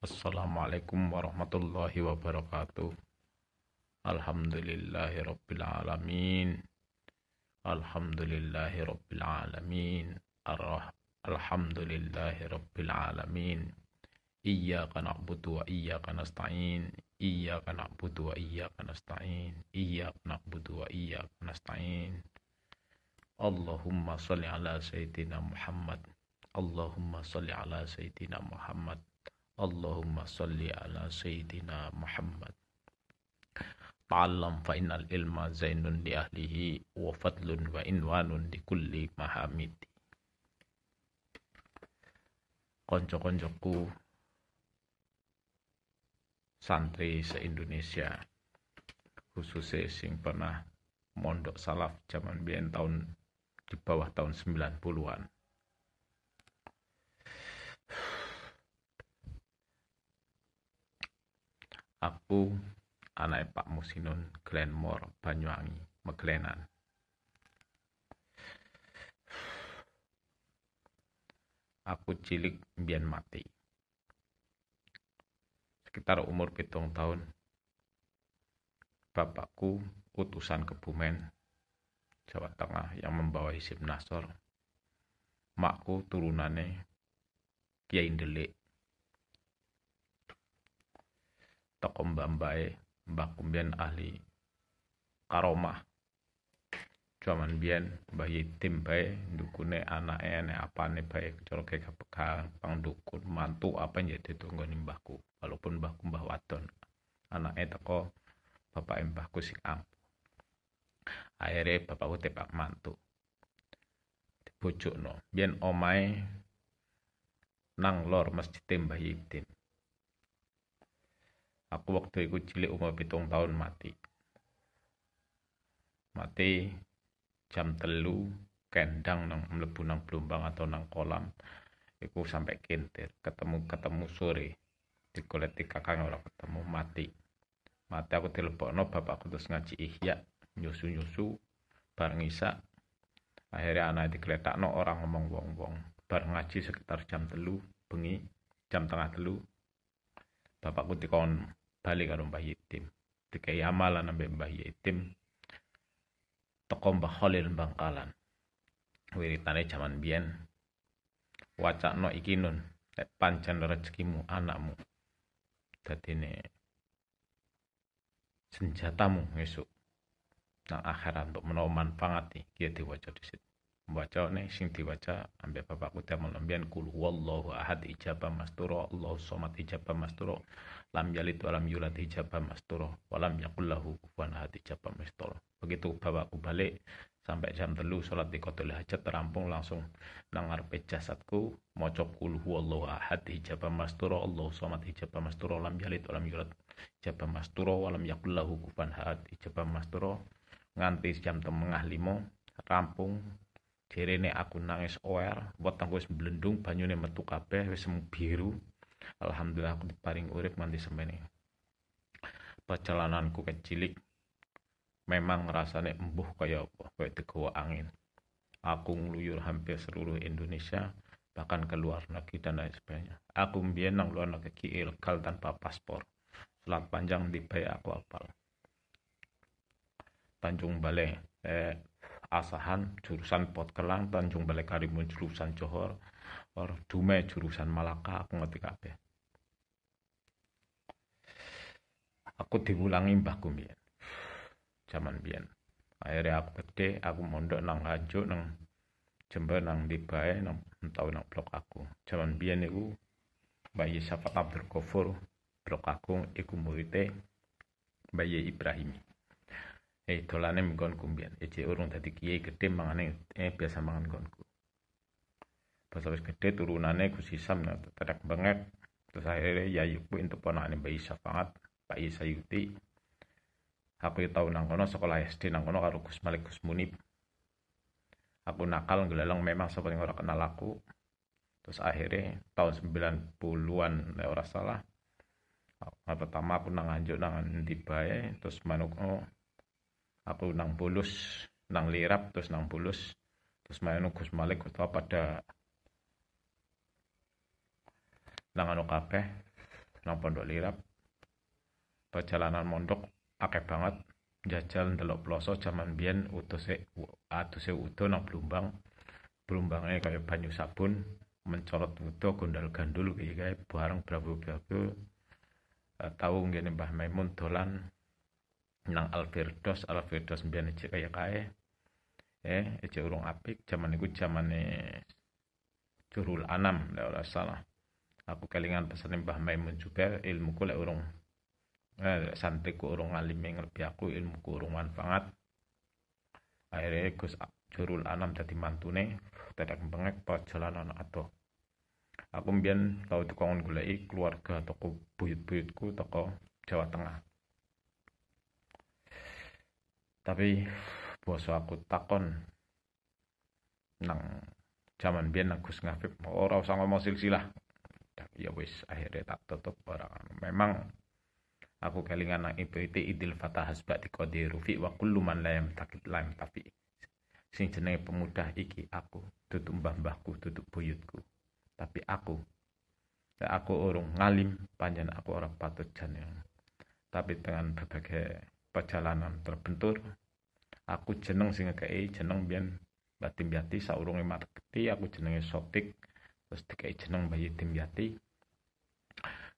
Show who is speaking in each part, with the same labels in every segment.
Speaker 1: Assalamualaikum warahmatullahi wabarakatuh. Alhamdulillahi rabbil alamin. Alhamdulillahi rabbil alamin. Ar Alhamdulillahi rabbil alamin. Iyyaka na'budu wa iyyaka nasta'in. Iyyaka na'budu wa iyyaka nasta'in. Iyyaka na'budu wa iyyaka nasta'in. Allahumma salli ala sayyidina Muhammad. Allahumma salli ala sayyidina Muhammad. Allahumma salli ala Sayyidina Muhammad ta'allam fa ilma zainun di ahlihi wa fadlun wa inwanun di kulli mahamidi konco-koncoku santri se-Indonesia khususnya sing pernah mondok salaf zaman bian tahun di bawah tahun 90-an Aku anak Pak Musinun Glenmore Banyuwangi Meglenan. Aku cilik mbiyen mati. Sekitar umur pitung tahun, bapakku utusan Kebumen, Jawa Tengah yang membawa Hizib Nasor. Makku turunane Kiai Indelik. toko mbak-mbak kumbian ahli karomah cuman bian bayi tim bae dukune anak ene apa ne bae kecuali kayak bekal pang dukun mantu apa jadi tunggu nggak mbahku walaupun mbak kumbah waton anaknya toko bapak mbakku si ampu akhirnya bapakku tepak mantu dibujuk no bian omai nang lor masjid mbah tim aku waktu itu cilik umur pitung tahun mati mati jam telu kendang nang mlebu nang blombang atau nang kolam iku sampai kintir ketemu ketemu sore digoleti kakang orang ketemu mati mati aku dilebokno bapakku terus ngaji ihya nyusu nyusu bareng isa akhirnya anak no orang ngomong wong wong bareng ngaji sekitar jam telu bengi jam tengah telu bapakku dikon bali karo Mbah Yitim dikai amalan ambek Mbah Yitim teko Mbah Khalil Bangkalan wiritane jaman bien wacak no ikinun nek pancen rezekimu anakmu dadine senjatamu esuk nah akhirat untuk pangati manfaat iki di disitu baca nih sing dibaca ambil bapak kuda melambian kul wallahu ahad ijabah masturo Allah somat ijaba masturo lam yalid walam yulad ijabah masturo walam yakullahu kufuan ahad ijabah masturo begitu ku balik sampai jam telu sholat di kotul hajat terampung langsung nangar jasadku mocok kul wallahu ahad ijabah masturo Allah somat ijaba masturo lam yalid walam yulad ijabah masturo walam yakullahu kufuan ahad ijabah masturo nganti jam tengah limo rampung direne aku nangis oer aku wis mblendung banyune metu kabeh wis biru alhamdulillah aku diparing urip mandi semene perjalananku kecilik memang rasanya embuh kayak apa kayak tegawa angin aku ngeluyur hampir seluruh Indonesia bahkan ke luar negeri dan lain sebagainya aku mbien nang luar negeri ilegal tanpa paspor selat panjang di aku apal Tanjung Balai eh, Asahan jurusan Potkelang Tanjung Balai Karimun jurusan Johor or Dume jurusan Malaka aku ngerti kabeh aku diulangi Mbah mbiyen zaman Bian akhirnya aku gede aku mondok nang Hajuk nang Jember nang Dibae nang entau nang blok aku Zaman mbiyen itu bayi sapa Abdul Kofur blok aku iku murite bayi Ibrahim eh dolane kumbian, eh eje urung dadi kiai gedhe mangane eh biasa mangan konku pas wis gedhe turunane Gus Hisam nah, tetek banget terus akhirnya ya yuk yuku entuk ponakane Mbak banget, Pak sayuti, aku tau nang kono sekolah SD nang kono karo Gus Malik Gus Munib aku nakal ngelalang memang sapa ora kenal aku terus akhirnya tahun 90-an ora salah pertama aku nang anjuk nang ndi bae terus manuk oh, aku nang bulus nang lirap terus nang bulus terus mayono Gus Malik apa pada nang anu kabeh nang pondok lirap perjalanan mondok akeh banget jajal ndelok ploso jaman biyen utuse se utuh nang blumbang pelumbangnya kaya banyu sabun mencolot udo gondal gandul kaya bareng brabu-brabu eh, tahu gini Mbah Maimun dolan nang alfirdos Albertos mbiyen cek kaya kae eh ece urung apik jaman iku jamane Jurul Anam lek ora salah aku kelingan pesen Mbah Maimun ilmu ku lek urung eh, ku urung alim ngerti aku ilmu ku urung manfaat akhirnya Gus Jurul Anam dadi mantune dadak bengek perjalanan atau aku mbiyen tau tukang golek keluarga toko buyut-buyutku toko Jawa Tengah tapi boso aku takon nang zaman biar nang Gus Ngafib ora usah ngomong silsilah ya wis akhirnya tak tutup orang memang aku kelingan nang itu Idil Fatah di kodi Rufi wa kullu man takit lain tapi yamtafi sing jenenge pemuda iki aku tutup mbah-mbahku tutup buyutku tapi aku ya aku orang ngalim panjang aku orang patut jan tapi dengan berbagai perjalanan terbentur aku jeneng sing ngekei jeneng batim Mbak Saurung emar marketi aku jenenge Sotik terus dikei jeneng tim biati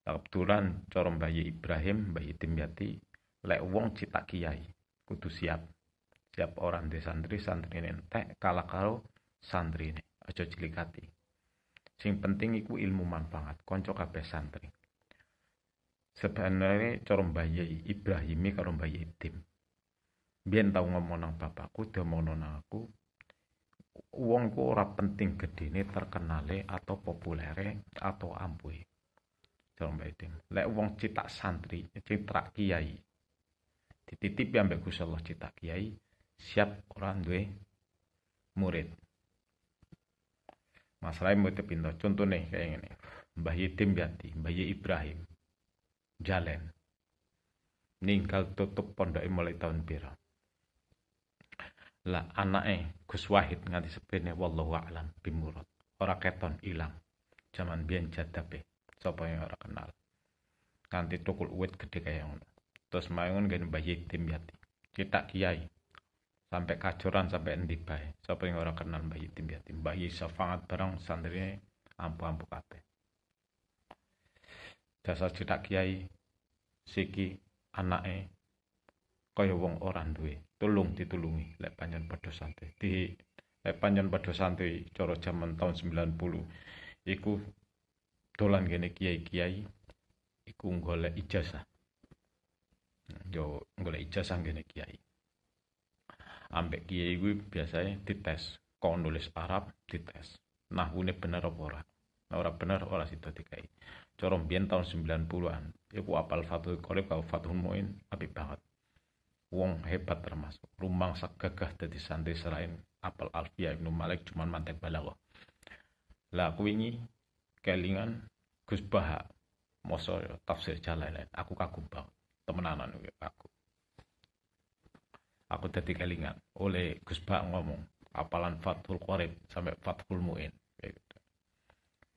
Speaker 1: kebetulan corong bayi Ibrahim tim biati lek wong cita kiai kudu siap siap orang de santri santri entek kalah karo santri ini aja cilikati sing penting iku ilmu manfaat konco kabeh santri sebenarnya cara mbayai Ibrahimi karo bayi tim biar tau ngomong nang bapakku mau nang aku uangku ora penting ini terkenale atau populere atau ampuh cara bayi tim lek uang cita santri citak kiai dititip ya mbek Allah cita kiai siap orang dua murid masalahnya mau pindah contoh nih kayak gini Mbah Yitim Bianti Mbah Ibrahim jalan ninggal tutup pondok e mulai tahun biru. lah eh Gus Wahid nganti sebenarnya, wallahu a'lam bimurut orang keton hilang. zaman biyen jadabe siapa yang orang kenal nganti tukul uwit gede kayak, ngono terus mayungan gak bayi yatim kita kiai sampai kacuran sampai endi bayi siapa yang orang kenal bayi yatim bayi mbah barang syafaat bareng ampuh ampu-ampu kabeh dasar cedak kiai siki anake kaya wong orang duwe tulung ditulungi lek panjen padha santai di lek panjen padha santai cara jaman tahun 90 iku dolan kene kiai-kiai iku golek ijazah yo golek ijazah kene kiai ambek kiai gue biasanya dites kau nulis Arab dites nahune bener apa ora ora bener ora sida dikai Corong bian tahun 90-an iku apal Fathul Qorib karo Fathul Muin api banget wong hebat termasuk rumang segagah dari santri selain apal Alfia Ibnu Malik cuman mantek balago. lah aku ini kelingan Gus Baha moso tafsir jalan lain aku kagum banget temenanan aku aku dadi kelingan oleh Gus Baha ngomong apalan fatul Qorib sampai fatul Muin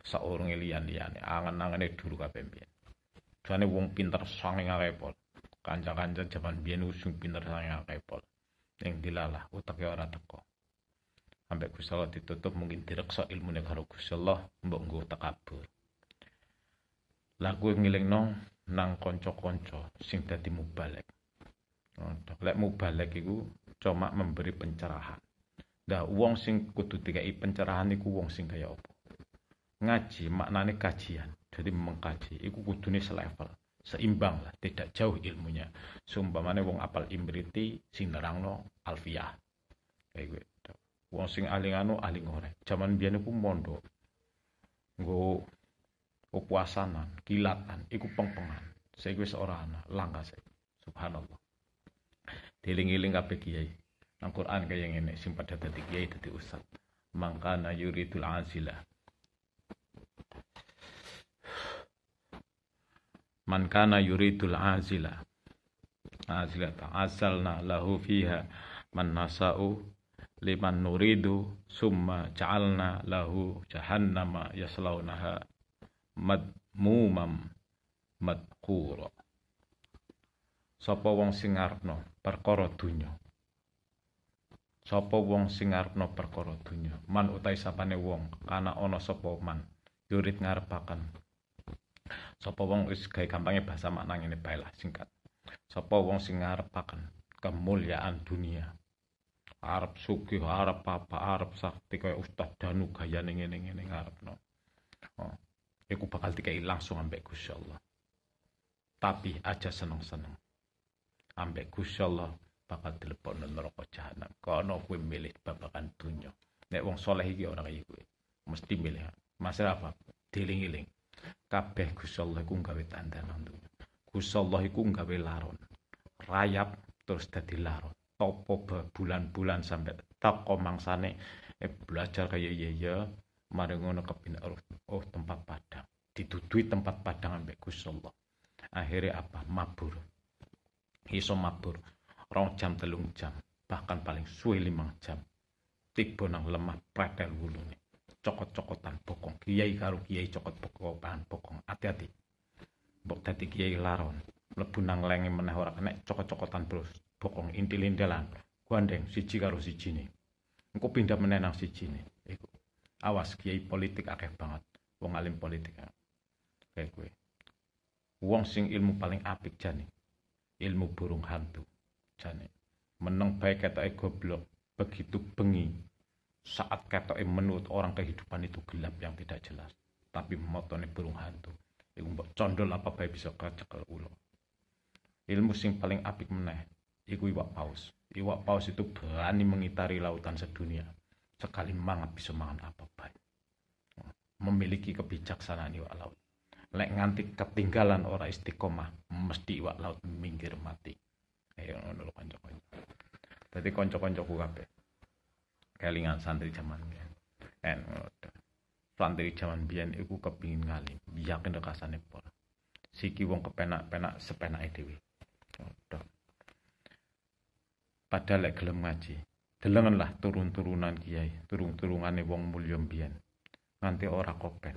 Speaker 1: saurunge liyan angan angan angene dulu kabeh mbiyen jane wong pinter sange repot kanca-kanca jaman biyen usung pinter sange repot bilalah dilalah utake ora teko sampai Gusti ditutup mungkin direksa ilmu karo Gusti Allah mbok nggo Lagu lah ngiling nong nang konco konco sing dadi mubalek lek mubalek iku cuma memberi pencerahan dah uang sing kudu i pencerahan iku wong sing kaya apa? ngaji maknane kajian jadi mengkaji iku kudune selevel seimbang lah tidak jauh ilmunya sumpamane wong apal imriti sing nerangno alfiah kayak gue gitu. wong sing aling anu aling ora jaman biyen iku mondok nggo opuasanan kilatan iku pengpengan saiki wis ora ana langka saiki subhanallah diling-iling kabeh kiai Nang quran kaya ngene sing padha dadi kiai dadi ustaz mangkana yuridul azilah man kana yuridul azila azila asalna lahu fiha man nasa'u liman nuridu summa ja'alna lahu jahannama yaslaunaha madmumam madkura sapa wong sing no perkara dunya sapa wong sing no perkara dunya man utai sapane wong kana ana sapa man yurid ngarepaken Sopo wong wis gawe gampange bahasa makna ini baiklah singkat. Sopo wong sing ngarepaken kemuliaan dunia. Arab sugih, Arab apa, Arab sakti kaya Ustaz Danu gayane ngene ngene ngarepno. Oh, iku bakal dikai langsung ambek Gusti Allah. Tapi aja seneng-seneng. Ambek Gusti Allah bakal dilebokno neraka jahanam. Kono kowe milih babakan dunya. Nek wong soleh iki ora kaya Mesti milih. Masalah apa? Diling-iling kabeh Gusti Allah iku gawe tandana donya Gusti Allah iku gawe laron rayap terus dadi laron topo bulan-bulan sampai teko mangsane eh, belajar kaya iya ya, mari ngono kepin oh tempat padang didudui tempat padang ambek Gusti Allah akhirnya apa mabur iso mabur rong jam telung jam bahkan paling suwe limang jam tiba nang lemah pretel wulune cokot-cokotan pokong, kiai karo kiai cokot pokok bahan pokong, hati-hati mbok dadi kiai laron mlebu nang lenge meneh ora kena cokot-cokotan terus pokong, intil-intilan gandeng siji karo sijine engko pindah meneh nang sijine iku awas kiai politik akeh banget wong alim politik kayak gue wong sing ilmu paling apik jane ilmu burung hantu jane meneng bae ketoke blok, begitu bengi saat ketok menurut orang kehidupan itu gelap yang tidak jelas tapi motone burung hantu iku mbok condol apa bae bisa kecekel ulo ilmu sing paling apik meneh iku iwak paus iwak paus itu berani mengitari lautan sedunia sekali mangap bisa mangan apa bae memiliki kebijaksanaan iwak laut lek nganti ketinggalan ora istiqomah mesti iwak laut minggir mati ayo ngono kanca-kanca dadi kanca-kancaku kabeh kelingan santri zaman biyen en kan, santri zaman biyen iku kepingin ngalim yakin rekasane pola siki wong kepenak-penak sepenake dhewe padahal lek gelem ngaji delengenlah turun-turunan kiai turun turungane wong mulya biyen nganti ora kopen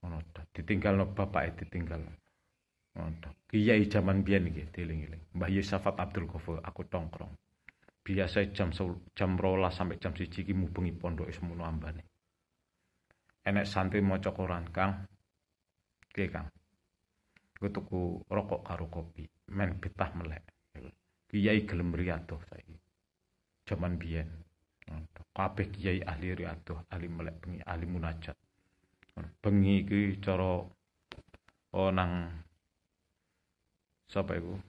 Speaker 1: ngono ditinggalno bapake ditinggalno Kiai zaman biyen iki dieling-eling. Mbah Yusafat Abdul Ghafur aku tongkrong biasa jam jam rolas sampai jam siji ki mubengi pondok semono ambane enek santri maca Quran Kang piye Kang gue tuku rokok karo kopi men betah melek kiai gelem riadoh saiki jaman biyen kabeh kiai ahli riadoh ahli melek bengi ahli munajat bengi iki cara oh nang sapa iku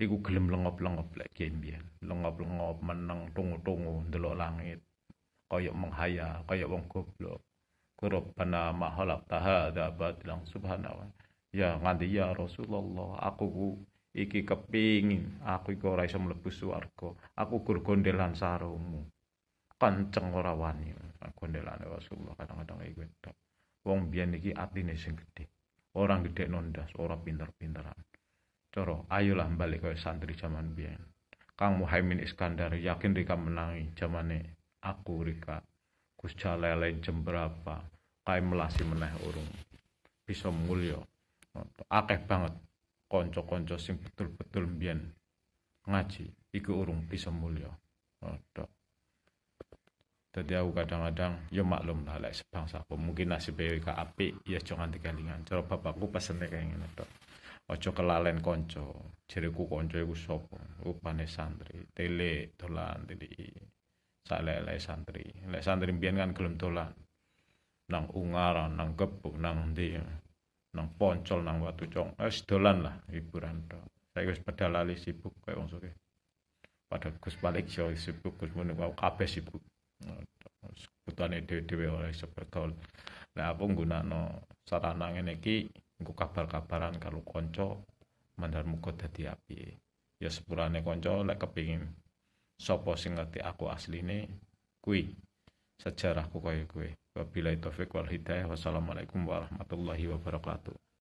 Speaker 1: Iku gelem lengop-lengop lek kiyen biyen. Lengop-lengop meneng tunggu tunggu ndelok langit. Kayak menghayal, kayak wong goblok. Rabbana ma khalaqta hadza lang subhanahu Ya nganti ya Rasulullah aku iki kepingin aku iku ora iso mlebu swarga. Aku gur gondelan sarungmu. Kenceng ora wani. Gondelane Rasulullah kadang-kadang iku. Wong biyen iki atine sing gedhe. Orang gedhe nondas, ora pinter-pinteran. Coro, ayolah balik ke santri zaman biyen. Kang Muhaimin Iskandar yakin Rika menangi zamane aku Rika. Gus Jalele jam berapa? Kae melasi meneh urung. Bisa mulya. Akeh banget konco-konco sing betul-betul mbiyen ngaji iku urung bisa mulio Tadi tadi aku kadang-kadang ya maklum lah lek sebangsa mungkin nasib BWK api ya jangan dikalingan. Coba bapakku pesennya kayak gini tok. Ojo kelalen kanca jereku konco iku sapa rupane santri tele dolan teli salele santri le santri mbiyen kan gelem dolan nang ungaran nang kebo nang ndi nang poncol nang watu cong eh, wis dolan lah hiburan tok saiki wis padha lali sibuk kaya wong suke pada Gus balik yo sibuk Gus Mun kabeh sibuk sebutane dewe dewe oleh iso bergaul lah aku no sarana ngene ki engko kabar-kabaran kalau konco mandar kota dadi api ya sepurane konco, lek kepingin sopo sing ngerti aku ini. kuwi sejarahku kaya kuwi wabillahi taufik wal hidayah wassalamualaikum warahmatullahi wabarakatuh